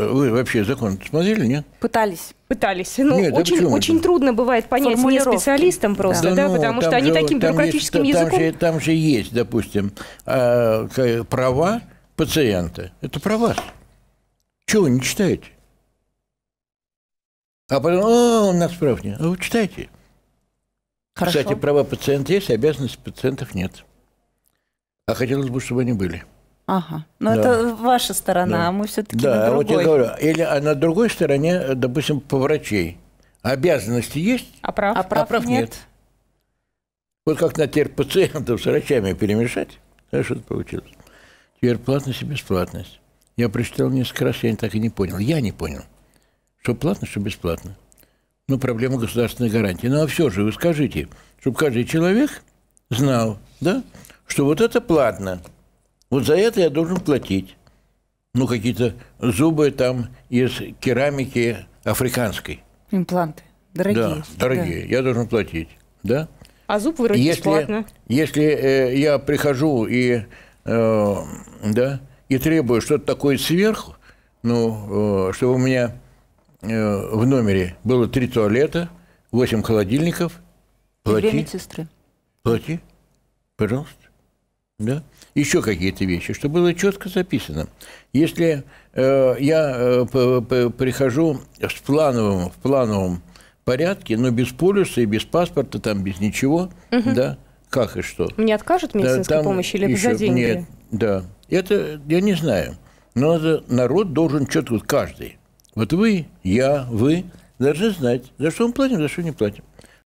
Э, вы вообще закон смотрели, нет? Пытались. Пытались. Ну, Нет, очень, да очень трудно бывает понять не специалистам просто, да, да ну, потому что они же, таким бюрократическим есть, языком... Там же, там же есть, допустим, а, права пациента. Это про вас. Чего вы не читаете? А потом, «А, о, у нас прав нет. А вы читаете. Хорошо. Кстати, права пациента есть, обязанности пациентов нет. А хотелось бы, чтобы они были. Ага. Но да. это ваша сторона, да. а мы все-таки да, на другой. вот я говорю. Или а на другой стороне, допустим, по врачей. Обязанности есть, а прав, а прав, а прав нет. нет. Вот как на теперь пациентов с врачами перемешать, знаешь, что получилось? Теперь платность и бесплатность. Я прочитал несколько раз, я так и не понял. Я не понял, что платно, что бесплатно. Ну, проблема государственной гарантии. ну, а все же вы скажите, чтобы каждый человек знал, да, что вот это платно – вот за это я должен платить. Ну, какие-то зубы там из керамики африканской. Импланты. Дорогие. Да, дорогие. Да. Я должен платить. Да? А зуб выручить если, бесплатно. Если э, я прихожу и, э, да, и требую что-то такое сверху, ну, э, чтобы у меня э, в номере было три туалета, восемь холодильников, плати. И две медсестры. Плати, пожалуйста да? еще какие-то вещи, чтобы было четко записано. Если э, я э, прихожу в плановом, в плановом порядке, но без полюса и без паспорта, там без ничего, угу. да, как и что. Мне откажут медицинской да, помощи или еще, это за деньги? Нет, да. Это я не знаю. Но это, народ должен четко, каждый. Вот вы, я, вы должны знать, за что мы платим, за что не платим.